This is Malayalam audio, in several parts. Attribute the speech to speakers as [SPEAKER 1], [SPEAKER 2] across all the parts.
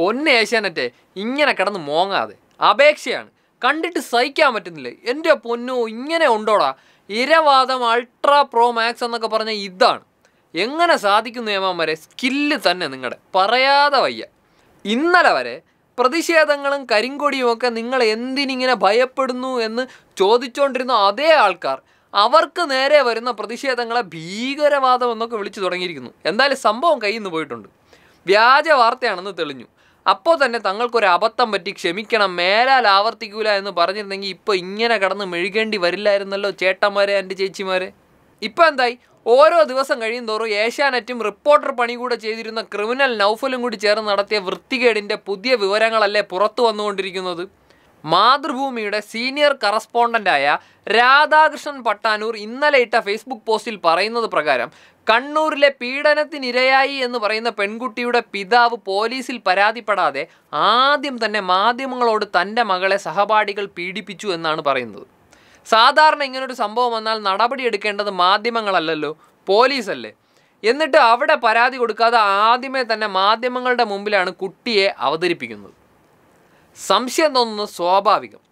[SPEAKER 1] പൊന്നെ ഏഷ്യാനെറ്റെ ഇങ്ങനെ കിടന്ന് മോങ്ങാതെ അപേക്ഷയാണ് കണ്ടിട്ട് സഹിക്കാൻ പറ്റുന്നില്ല എൻ്റെ പൊന്നോ ഇങ്ങനെ ഉണ്ടോടാ ഇരവാദം അൾട്രാ പ്രോ മാക്സ് എന്നൊക്കെ പറഞ്ഞ ഇതാണ് എങ്ങനെ സാധിക്കുന്നു ഏമാന്മാരെ സ്കില്ല് തന്നെ നിങ്ങളുടെ പറയാതെ വയ്യ ഇന്നലെ വരെ പ്രതിഷേധങ്ങളും കരിങ്കൊടിയുമൊക്കെ നിങ്ങൾ എന്തിനിങ്ങനെ ഭയപ്പെടുന്നു എന്ന് ചോദിച്ചുകൊണ്ടിരുന്ന അതേ ആൾക്കാർ അവർക്ക് നേരെ വരുന്ന പ്രതിഷേധങ്ങളെ ഭീകരവാദം എന്നൊക്കെ വിളിച്ചു തുടങ്ങിയിരിക്കുന്നു എന്തായാലും സംഭവം കയ്യിൽ നിന്ന് പോയിട്ടുണ്ട് വ്യാജ വാർത്തയാണെന്ന് തെളിഞ്ഞു അപ്പോൾ തന്നെ തങ്ങൾക്കൊരു അബദ്ധം പറ്റി ക്ഷമിക്കണം മേലാൽ ആവർത്തിക്കൂല എന്ന് പറഞ്ഞിരുന്നെങ്കിൽ ഇപ്പോൾ ഇങ്ങനെ കടന്ന് മെഴുകേണ്ടി വരില്ലായിരുന്നല്ലോ ചേട്ടന്മാരെ എൻ്റെ ചേച്ചിമാരെ ഇപ്പോൾ എന്തായി ഓരോ ദിവസം കഴിയും തോറും ഏഷ്യാനെറ്റും റിപ്പോർട്ടർ പണി കൂടെ ചെയ്തിരുന്ന ക്രിമിനൽ നൗഫലും കൂടി ചേർന്ന് നടത്തിയ വൃത്തികേടിൻ്റെ പുതിയ വിവരങ്ങളല്ലേ പുറത്തു വന്നുകൊണ്ടിരിക്കുന്നത് മാതൃഭൂമിയുടെ സീനിയർ കറസ്പോണ്ടൻ്റായ രാധാകൃഷ്ണൻ പട്ടാനൂർ ഇന്നലെ ഇട്ട ഫേസ്ബുക്ക് പോസ്റ്റിൽ പറയുന്നത് പ്രകാരം കണ്ണൂരിലെ പീഡനത്തിനിരയായി എന്ന് പറയുന്ന പെൺകുട്ടിയുടെ പിതാവ് പോലീസിൽ പരാതിപ്പെടാതെ ആദ്യം തന്നെ മാധ്യമങ്ങളോട് തൻ്റെ മകളെ സഹപാഠികൾ പീഡിപ്പിച്ചു എന്നാണ് പറയുന്നത് സാധാരണ ഇങ്ങനൊരു സംഭവം വന്നാൽ നടപടി എടുക്കേണ്ടത് മാധ്യമങ്ങളല്ലല്ലോ പോലീസല്ലേ എന്നിട്ട് അവിടെ പരാതി കൊടുക്കാതെ ആദ്യമേ തന്നെ മാധ്യമങ്ങളുടെ മുമ്പിലാണ് കുട്ടിയെ അവതരിപ്പിക്കുന്നത് സംശയം തോന്നുന്നത് സ്വാഭാവികം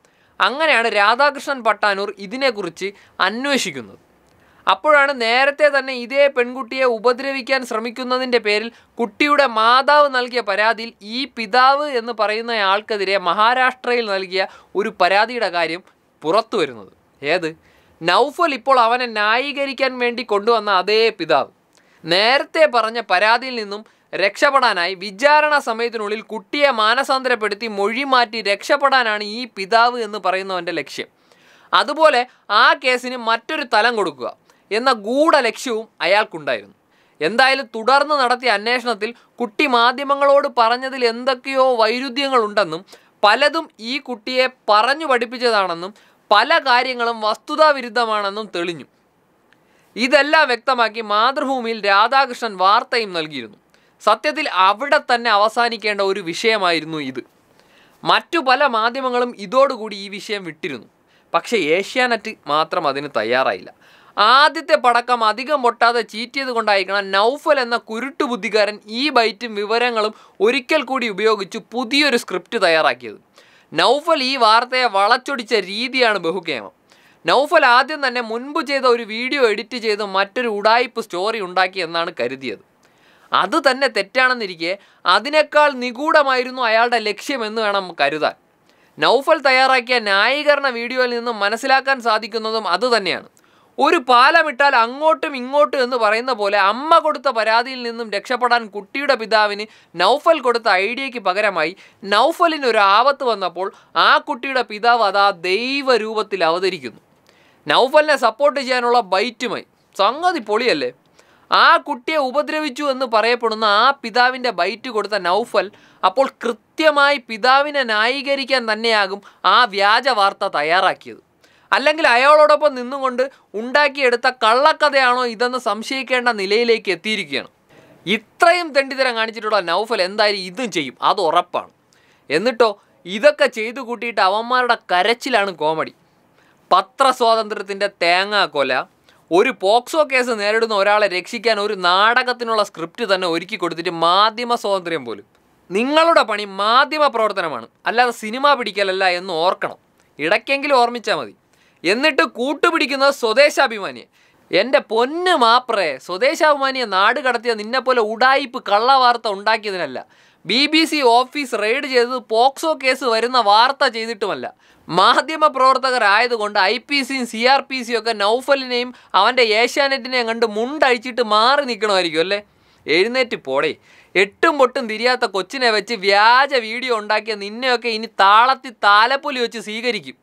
[SPEAKER 1] അങ്ങനെയാണ് രാധാകൃഷ്ണൻ പട്ടാനൂർ ഇതിനെക്കുറിച്ച് അന്വേഷിക്കുന്നത് അപ്പോഴാണ് നേരത്തെ തന്നെ ഇതേ പെൺകുട്ടിയെ ഉപദ്രവിക്കാൻ ശ്രമിക്കുന്നതിൻ്റെ പേരിൽ കുട്ടിയുടെ മാതാവ് നൽകിയ പരാതിയിൽ ഈ പിതാവ് എന്ന് പറയുന്നയാൾക്കെതിരെ മഹാരാഷ്ട്രയിൽ നൽകിയ ഒരു പരാതിയുടെ കാര്യം പുറത്തു വരുന്നത് ഏത് നൗഫൽ ഇപ്പോൾ അവനെ ന്യായീകരിക്കാൻ വേണ്ടി കൊണ്ടുവന്ന അതേ പിതാവ് നേരത്തെ പറഞ്ഞ പരാതിയിൽ നിന്നും രക്ഷപ്പെടാനായി വിചാരണ സമയത്തിനുള്ളിൽ കുട്ടിയെ മാനസാന്തരപ്പെടുത്തി മൊഴി മാറ്റി രക്ഷപ്പെടാനാണ് ഈ പിതാവ് എന്ന് പറയുന്നവൻ്റെ ലക്ഷ്യം അതുപോലെ ആ കേസിന് മറ്റൊരു തലം കൊടുക്കുക എന്ന ഗൂഢലക്ഷ്യവും അയാൾക്കുണ്ടായിരുന്നു എന്തായാലും തുടർന്ന് നടത്തിയ അന്വേഷണത്തിൽ കുട്ടി മാധ്യമങ്ങളോട് പറഞ്ഞതിൽ എന്തൊക്കെയോ വൈരുദ്ധ്യങ്ങളുണ്ടെന്നും പലതും ഈ കുട്ടിയെ പറഞ്ഞു പഠിപ്പിച്ചതാണെന്നും പല കാര്യങ്ങളും വസ്തുതാവിരുദ്ധമാണെന്നും തെളിഞ്ഞു ഇതെല്ലാം വ്യക്തമാക്കി മാതൃഭൂമിയിൽ രാധാകൃഷ്ണൻ വാർത്തയും നൽകിയിരുന്നു സത്യത്തിൽ അവിടെ തന്നെ അവസാനിക്കേണ്ട ഒരു വിഷയമായിരുന്നു ഇത് മറ്റു പല മാധ്യമങ്ങളും ഇതോടുകൂടി ഈ വിഷയം വിട്ടിരുന്നു പക്ഷേ ഏഷ്യാനെറ്റ് മാത്രം അതിന് തയ്യാറായില്ല ആദ്യത്തെ പടക്കം അധികം പൊട്ടാതെ ചീറ്റിയത് കൊണ്ടായിരിക്കണം നൗഫൽ എന്ന കുരുട്ടു ബുദ്ധിക്കാരൻ ഈ ബൈറ്റും വിവരങ്ങളും ഒരിക്കൽ കൂടി ഉപയോഗിച്ച് പുതിയൊരു സ്ക്രിപ്റ്റ് തയ്യാറാക്കിയത് നൗഫൽ ഈ വാർത്തയെ വളച്ചൊടിച്ച രീതിയാണ് ബഹുകേമം നൗഫൽ ആദ്യം തന്നെ മുൻപ് ചെയ്ത ഒരു വീഡിയോ എഡിറ്റ് ചെയ്ത് മറ്റൊരു ഉടായ്പ് സ്റ്റോറി ഉണ്ടാക്കി എന്നാണ് കരുതിയത് അത് തന്നെ തെറ്റാണെന്നിരിക്കെ അതിനേക്കാൾ നിഗൂഢമായിരുന്നു അയാളുടെ ലക്ഷ്യമെന്ന് വേണം കരുതാൻ നൗഫൽ തയ്യാറാക്കിയ ന്യായീകരണ വീഡിയോയിൽ നിന്നും മനസ്സിലാക്കാൻ സാധിക്കുന്നതും അതുതന്നെയാണ് ഒരു പാലമിട്ടാൽ അങ്ങോട്ടും ഇങ്ങോട്ടും എന്ന് പറയുന്ന പോലെ അമ്മ കൊടുത്ത പരാതിയിൽ നിന്നും രക്ഷപ്പെടാൻ കുട്ടിയുടെ പിതാവിന് നൗഫൽ കൊടുത്ത ഐഡിയയ്ക്ക് പകരമായി നൗഫലിന് ഒരു ആപത്ത് വന്നപ്പോൾ ആ കുട്ടിയുടെ പിതാവ് അത് ആ ദൈവരൂപത്തിൽ അവതരിക്കുന്നു നൗഫലിനെ സപ്പോർട്ട് ചെയ്യാനുള്ള ബൈറ്റുമായി സംഗതി പൊളിയല്ലേ ആ കുട്ടിയെ ഉപദ്രവിച്ചു എന്ന് പറയപ്പെടുന്ന ആ പിതാവിൻ്റെ ബൈറ്റ് കൊടുത്ത നൗഫൽ അപ്പോൾ കൃത്യമായി പിതാവിനെ ന്യായീകരിക്കാൻ തന്നെയാകും ആ വ്യാജ വാർത്ത തയ്യാറാക്കിയത് അല്ലെങ്കിൽ അയാളോടൊപ്പം നിന്നുകൊണ്ട് ഉണ്ടാക്കിയെടുത്ത കള്ളക്കഥയാണോ ഇതെന്ന് സംശയിക്കേണ്ട നിലയിലേക്ക് എത്തിയിരിക്കുകയാണ് ഇത്രയും തെണ്ടിതരം കാണിച്ചിട്ടുള്ള നൗഫൽ എന്തായാലും ഇതും ചെയ്യും അത് ഉറപ്പാണ് എന്നിട്ടോ ഇതൊക്കെ ചെയ്തു കൂട്ടിയിട്ട് അവന്മാരുടെ കരച്ചിലാണ് കോമഡി തേങ്ങാ കൊല ഒരു പോക്സോ കേസ് നേരിടുന്ന ഒരാളെ രക്ഷിക്കാൻ ഒരു നാടകത്തിനുള്ള സ്ക്രിപ്റ്റ് തന്നെ ഒരുക്കി കൊടുത്തിട്ട് മാധ്യമ സ്വാതന്ത്ര്യം പോലും നിങ്ങളുടെ പണി മാധ്യമ പ്രവർത്തനമാണ് അല്ലാതെ സിനിമ പിടിക്കലല്ല എന്ന് ഓർക്കണം ഇടയ്ക്കെങ്കിലും ഓർമ്മിച്ചാൽ മതി എന്നിട്ട് കൂട്ടുപിടിക്കുന്ന സ്വദേശാഭിമാനിയെ എൻ്റെ പൊന്ന് മാപ്രേ സ്വദേശാഭിമാനിയെ നാട് കടത്തിയ നിന്നെപ്പോലെ ഉടായിപ്പ് കള്ള വാർത്ത ഉണ്ടാക്കിയതിനല്ല B B C office raid ചെയ്തത് പോക്സോ കേസ് വരുന്ന വാർത്ത ചെയ്തിട്ടുമല്ല മാധ്യമ പ്രവർത്തകരായതുകൊണ്ട് ഐ പി സിയും സി ആർ പി സിയും ഒക്കെ നൗഫലിനെയും അവൻ്റെ ഏഷ്യാനെറ്റിനെയും കണ്ട് മുണ്ടഴിച്ചിട്ട് മാറി നിൽക്കണമായിരിക്കും അല്ലേ എഴുന്നേറ്റ് പോടേ എട്ടും പൊട്ടും തിരിയാത്ത കൊച്ചിനെ വെച്ച് വ്യാജ വീഡിയോ ഉണ്ടാക്കിയ നിന്നെയൊക്കെ ഇനി താളത്തി താലപ്പൊലി വെച്ച് സ്വീകരിക്കും